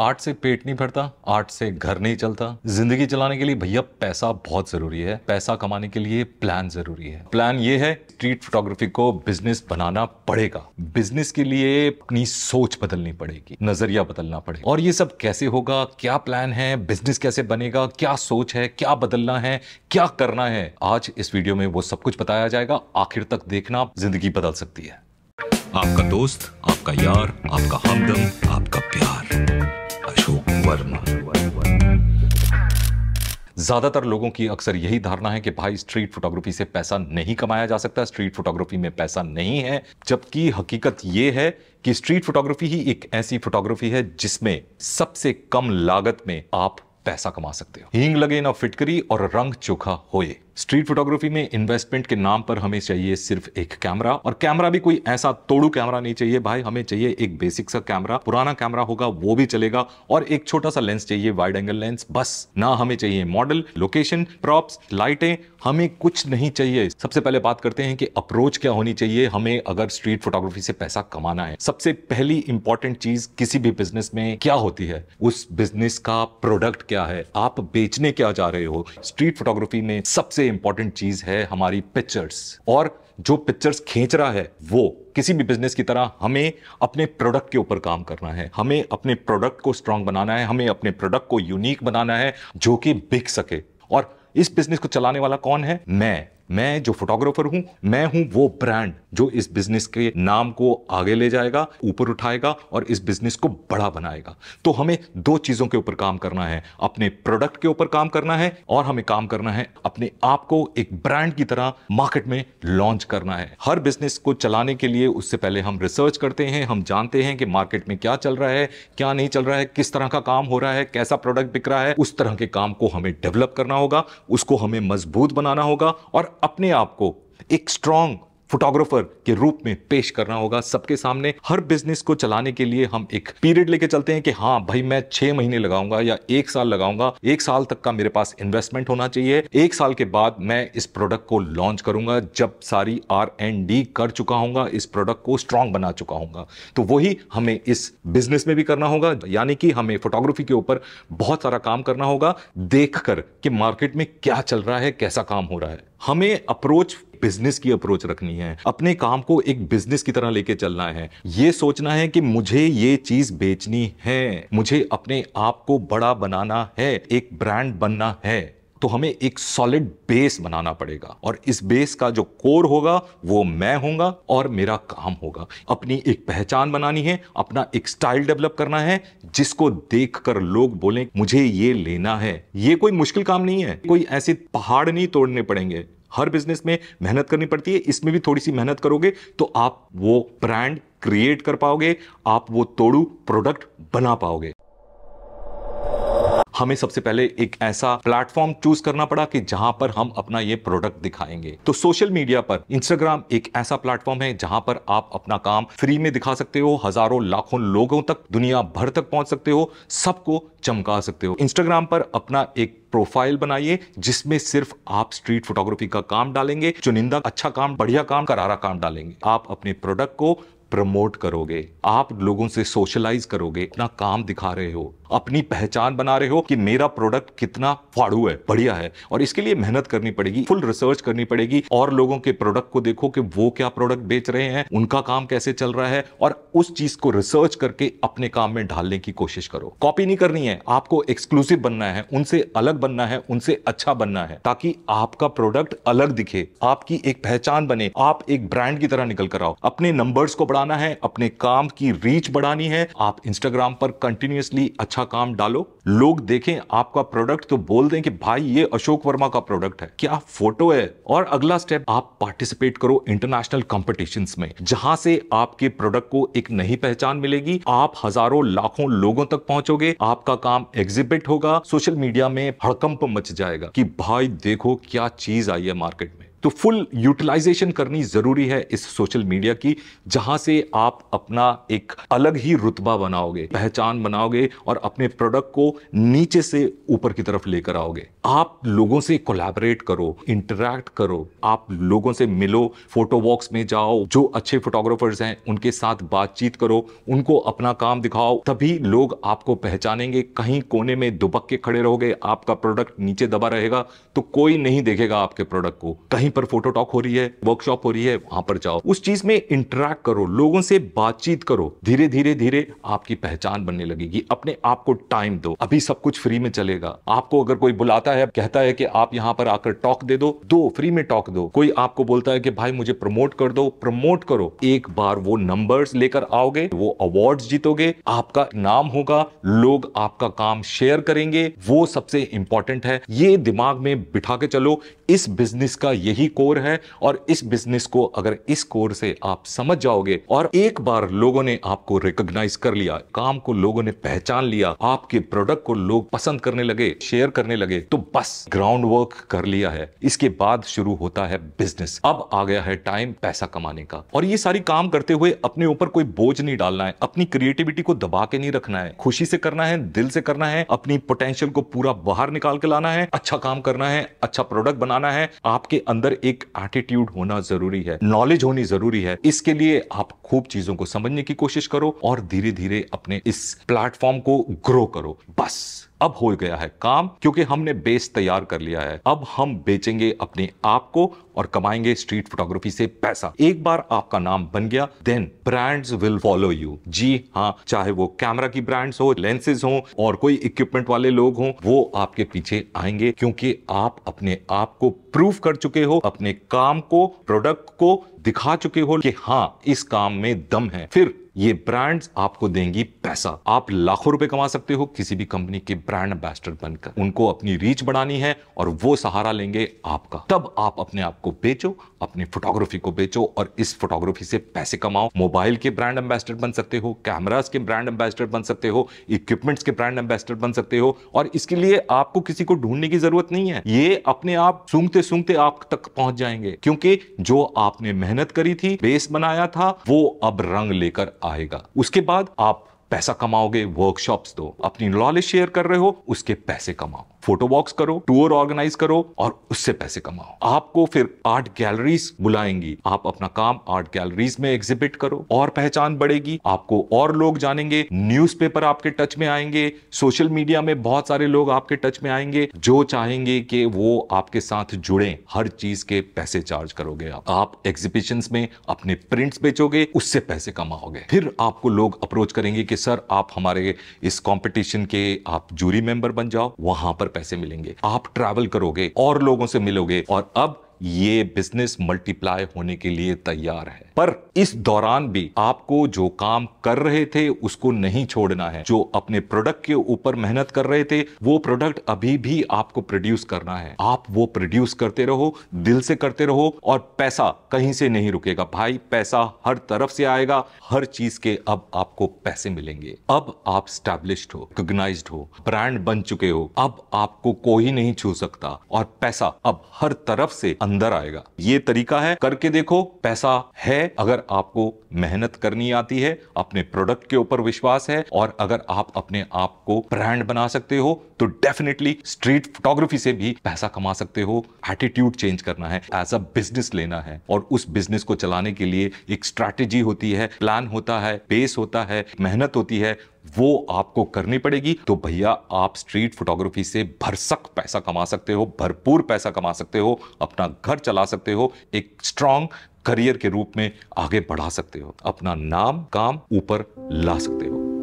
art से पेट नहीं भरता आर्ट से घर नहीं चलता जिंदगी चलाने के लिए भैया पैसा बहुत जरूरी है पैसा कमाने के लिए प्लान जरूरी है प्लान ये है स्ट्रीट फोटोग्राफी को बिजनेस बनाना पड़ेगा बिजनेस के लिए अपनी सोच बदलनी पड़ेगी नजरिया बदलना पड़ेगा और ये सब कैसे होगा क्या प्लान है बिजनेस कैसे बनेगा क्या सोच है क्या बदलना है क्या करना है आज इस वीडियो में वो सब कुछ बताया जाएगा आखिर तक देखना जिंदगी बदल सकती है आपका दोस्त आपका यार आपका हमदम आपका प्यार अशोक वर्मा ज़्यादातर लोगों की अक्सर यही धारणा है कि भाई स्ट्रीट फोटोग्राफी से पैसा नहीं कमाया जा सकता स्ट्रीट फोटोग्राफी में पैसा नहीं है जबकि हकीकत यह है कि स्ट्रीट फोटोग्राफी ही एक ऐसी फोटोग्राफी है जिसमें सबसे कम लागत में आप पैसा कमा सकते हो हींग लगे ना फिटकरी और रंग चोखा होए स्ट्रीट फोटोग्राफी में इन्वेस्टमेंट के नाम पर हमें चाहिए सिर्फ एक कैमरा और कैमरा भी कोई ऐसा तोड़ू कैमरा नहीं चाहिए भाई हमें चाहिए एक बेसिक सा कैमरा पुराना कैमरा होगा वो भी चलेगा और एक छोटा सा लेंस चाहिए वाइड एंगल लेंस बस ना हमें चाहिए मॉडल लोकेशन प्रॉप्स लाइटें हमें कुछ नहीं चाहिए सबसे पहले बात करते हैं कि अप्रोच क्या होनी चाहिए हमें अगर स्ट्रीट फोटोग्राफी से पैसा कमाना है सबसे पहली इंपॉर्टेंट चीज किसी भी बिजनेस में क्या होती है उस बिजनेस का प्रोडक्ट क्या है आप बेचने क्या जा रहे हो स्ट्रीट फोटोग्राफी में सबसे इंपॉर्टेंट चीज है हमारी पिक्चर्स और जो पिक्चर्स खींच रहा है वो किसी भी बिजनेस की तरह हमें अपने प्रोडक्ट के ऊपर काम करना है हमें अपने प्रोडक्ट को स्ट्रांग बनाना है हमें अपने प्रोडक्ट को यूनिक बनाना है जो कि बिक सके और इस बिजनेस को चलाने वाला कौन है मैं मैं जो फोटोग्राफर हूँ मैं हूँ वो ब्रांड जो इस बिजनेस के नाम को आगे ले जाएगा ऊपर उठाएगा और इस बिजनेस को बड़ा बनाएगा तो हमें दो चीज़ों के ऊपर काम करना है अपने प्रोडक्ट के ऊपर काम करना है और हमें काम करना है अपने आप को एक ब्रांड की तरह मार्केट में लॉन्च करना है हर बिजनेस को चलाने के लिए उससे पहले हम रिसर्च करते हैं हम जानते हैं कि मार्केट में क्या चल रहा है क्या नहीं चल रहा है किस तरह का काम हो रहा है कैसा प्रोडक्ट बिक रहा है उस तरह के काम को हमें डेवलप करना होगा उसको हमें मजबूत बनाना होगा और अपने आप को एक स्ट्रांग फोटोग्राफर के रूप में पेश करना होगा सबके सामने हर बिजनेस को चलाने के लिए हम एक पीरियड लेके चलते हैं कि हाँ भाई मैं छह महीने लगाऊंगा या एक साल लगाऊंगा एक साल तक का मेरे पास इन्वेस्टमेंट होना चाहिए एक साल के बाद मैं इस प्रोडक्ट को लॉन्च करूंगा जब सारी आर एंड डी कर चुका हूंगा इस प्रोडक्ट को स्ट्रांग बना चुका होगा तो वही हमें इस बिजनेस में भी करना होगा यानी कि हमें फोटोग्राफी के ऊपर बहुत सारा काम करना होगा देख कर कि मार्केट में क्या चल रहा है कैसा काम हो रहा है हमें अप्रोच बिजनेस की अप्रोच रखनी है अपने काम को एक बिजनेस की तरह लेके चलना है ये सोचना है कि मुझे ये चीज बेचनी है मुझे अपने आप को बड़ा बनाना है एक ब्रांड बनना है तो हमें एक सॉलिड बेस बनाना पड़ेगा और इस बेस का जो कोर होगा वो मैं होगा और मेरा काम होगा अपनी एक पहचान बनानी है अपना एक स्टाइल डेवलप करना है जिसको देखकर लोग बोलें मुझे ये लेना है ये कोई मुश्किल काम नहीं है कोई ऐसे पहाड़ नहीं तोड़ने पड़ेंगे हर बिजनेस में मेहनत करनी पड़ती है इसमें भी थोड़ी सी मेहनत करोगे तो आप वो ब्रांड क्रिएट कर पाओगे आप वो तोड़ू प्रोडक्ट बना पाओगे हमें सबसे पहले एक ऐसा प्लेटफॉर्म चूज करना पड़ा कि जहां पर हम अपना ये प्रोडक्ट दिखाएंगे तो सोशल मीडिया पर इंस्टाग्राम एक ऐसा प्लेटफॉर्म है जहां पर आप अपना काम फ्री में दिखा सकते हो हजारों लाखों लोगों तक दुनिया भर तक पहुंच सकते हो सबको चमका सकते हो इंस्टाग्राम पर अपना एक प्रोफाइल बनाइए जिसमें सिर्फ आप स्ट्रीट फोटोग्राफी का काम डालेंगे चुनिंदा अच्छा काम बढ़िया काम करारा काम डालेंगे आप अपने प्रोडक्ट को प्रमोट करोगे आप लोगों से सोशलाइज करोगे अपना काम दिखा रहे हो अपनी पहचान बना रहे हो कि मेरा प्रोडक्ट कितना फाड़ू है बढ़िया है और इसके लिए मेहनत करनी पड़ेगी फुल रिसर्च करनी पड़ेगी और लोगों के प्रोडक्ट को देखो कि वो क्या प्रोडक्ट बेच रहे हैं उनका काम कैसे चल रहा है और उस चीज को रिसर्च करके अपने काम में ढालने की कोशिश करो कॉपी नहीं करनी है आपको एक्सक्लूसिव बनना है उनसे अलग बनना है उनसे अच्छा बनना है ताकि आपका प्रोडक्ट अलग दिखे आपकी एक पहचान बने आप एक ब्रांड की तरह निकल कर आओ अपने नंबर्स को बढ़ाना है अपने काम की रीच बढ़ानी है आप इंस्टाग्राम पर कंटिन्यूसली अच्छा अच्छा काम डालो लोग देखें आपका प्रोडक्ट तो बोल दें कि भाई ये अशोक वर्मा का प्रोडक्ट है क्या फोटो है और अगला स्टेप आप पार्टिसिपेट करो इंटरनेशनल कॉम्पिटिशन में जहां से आपके प्रोडक्ट को एक नई पहचान मिलेगी आप हजारों लाखों लोगों तक पहुंचोगे आपका काम एग्जिबिट होगा सोशल मीडिया में हड़कंप मच जाएगा कि भाई देखो क्या चीज आई है मार्केट में तो फुल यूटिलाइजेशन करनी ज़रूरी है इस सोशल मीडिया की जहां से आप अपना एक अलग ही रुतबा बनाओगे पहचान बनाओगे और अपने प्रोडक्ट को नीचे से ऊपर की तरफ लेकर आओगे आप लोगों से कोलैबोरेट करो इंटरेक्ट करो आप लोगों से मिलो फोटो वॉक्स में जाओ जो अच्छे फोटोग्राफर्स हैं उनके साथ बातचीत करो उनको अपना काम दिखाओ तभी लोग आपको पहचानेंगे कहीं कोने में दुबक के खड़े रहोगे आपका प्रोडक्ट नीचे दबा रहेगा तो कोई नहीं देखेगा आपके प्रोडक्ट को कहीं कहीं पर फोटो टॉक हो रही है वर्कशॉप हो रही है वहां पर जाओ उस चीज में इंटरेक्ट करो लोगों से बातचीत करो धीरे धीरे धीरे आपकी पहचान बनने लगेगी अपने आप को टाइम दो अभी सब कुछ फ्री में चलेगा आपको अगर कोई बुलाता है कहता है कि आप यहाँ पर आकर टॉक दे दो दो फ्री में टॉक दो कोई आपको बोलता है कि भाई मुझे प्रमोट कर दो प्रमोट करो एक बार वो नंबर लेकर आओगे वो अवार्ड जीतोगे आपका नाम होगा लोग आपका काम शेयर करेंगे वो सबसे इंपॉर्टेंट है ये दिमाग में बिठा के चलो इस बिजनेस का यही यही कोर है और इस बिजनेस को अगर इस कोर से आप समझ जाओगे और एक बार लोगों ने आपको रिकॉग्नाइज कर लिया काम को लोगों ने पहचान लिया आपके प्रोडक्ट को लोग पसंद करने लगे शेयर करने लगे तो बस ग्राउंड वर्क कर लिया है इसके बाद शुरू होता है बिजनेस अब आ गया है टाइम पैसा कमाने का और ये सारी काम करते हुए अपने ऊपर कोई बोझ नहीं डालना है अपनी क्रिएटिविटी को दबा के नहीं रखना है खुशी से करना है दिल से करना है अपनी पोटेंशियल को पूरा बाहर निकाल के लाना है अच्छा काम करना है अच्छा प्रोडक्ट बनाना है आपके अंदर अंदर एक एटीट्यूड होना जरूरी है नॉलेज होनी जरूरी है इसके लिए आप खूब चीजों को समझने की कोशिश करो और धीरे धीरे अपने इस प्लेटफॉर्म को ग्रो करो बस अब हो गया है काम क्योंकि हमने बेस तैयार कर लिया है अब हम बेचेंगे अपने आप को और कमाएंगे स्ट्रीट फोटोग्राफी से पैसा एक बार आपका नाम बन गया then brands will follow you जी हाँ चाहे वो कैमरा की ब्रांड्स हो लेंसेज हो और कोई इक्विपमेंट वाले लोग हो वो आपके पीछे आएंगे क्योंकि आप अपने आप को प्रूव कर चुके हो अपने काम को प्रोडक्ट को दिखा चुके हो कि हाँ इस काम में दम है फिर ये ब्रांड्स आपको देंगी पैसा आप लाखों रुपए कमा सकते हो किसी भी कंपनी के ब्रांड एम्बेसडर बनकर उनको अपनी रीच बढ़ानी है और वो सहारा लेंगे आपका तब आप अपने आप को बेचो अपनी फोटोग्राफी को बेचो और इस फोटोग्राफी से पैसे कमाओ मोबाइल के ब्रांड एम्बेसडर बन सकते हो कैमराज के ब्रांड एम्बेसडर बन सकते हो इक्विपमेंट्स के ब्रांड एम्बेसडर बन सकते हो और इसके लिए आपको किसी को ढूंढने की जरूरत नहीं है ये अपने आप सूंघते सूंघते आप तक पहुंच जाएंगे क्योंकि जो आपने मेहनत करी थी बेस बनाया था वो अब रंग लेकर आएगा उसके बाद आप पैसा कमाओगे वर्कशॉप्स दो अपनी नॉलेज शेयर कर रहे हो उसके पैसे कमाओ फोटो बॉक्स करो टूर ऑर्गेनाइज करो और उससे पैसे कमाओ आपको फिर आर्ट गैलरीज बुलाएंगी आप अपना काम आर्ट गैलरीज में एग्जिबिट करो और पहचान बढ़ेगी आपको और लोग जानेंगे न्यूज़पेपर आपके टच में आएंगे सोशल मीडिया में बहुत सारे लोग आपके टच में आएंगे जो चाहेंगे कि वो आपके साथ जुड़े हर चीज के पैसे चार्ज करोगे आप आप एग्जीबिशन में अपने प्रिंट्स बेचोगे उससे पैसे कमाओगे फिर आपको लोग अप्रोच करेंगे कि सर आप हमारे इस कॉम्पिटिशन के आप जूरी मेंबर बन जाओ वहां पर पैसे मिलेंगे आप ट्रैवल करोगे और लोगों से मिलोगे और अब ये बिजनेस मल्टीप्लाई होने के लिए तैयार है पर इस दौरान भी आपको जो काम कर रहे थे उसको नहीं छोड़ना है जो अपने प्रोडक्ट के ऊपर मेहनत कर रहे थे वो प्रोडक्ट अभी भी आपको प्रोड्यूस करना है आप वो प्रोड्यूस करते रहो दिल से करते रहो और पैसा कहीं से नहीं रुकेगा भाई पैसा हर तरफ से आएगा हर चीज के अब आपको पैसे मिलेंगे अब आप स्टैब्लिश हो रिकोगनाइज हो ब्रांड बन चुके हो अब आपको कोई नहीं छू सकता और पैसा अब हर तरफ से अंदर अंदर आएगा ये तरीका है करके देखो पैसा है अगर आपको मेहनत करनी आती है अपने प्रोडक्ट के ऊपर विश्वास है और अगर आप अपने आप को ब्रांड बना सकते हो तो डेफिनेटली स्ट्रीट फोटोग्राफी से भी पैसा कमा सकते हो एटीट्यूड चेंज करना है एज अ बिजनेस लेना है और उस बिजनेस को चलाने के लिए एक स्ट्रैटेजी होती है प्लान होता है बेस होता है मेहनत होती है वो आपको करनी पड़ेगी तो भैया आप स्ट्रीट फोटोग्राफी से भरसक पैसा कमा सकते हो भरपूर पैसा कमा सकते हो अपना घर चला सकते हो एक स्ट्रांग करियर के रूप में आगे बढ़ा सकते हो अपना नाम काम ऊपर ला सकते हो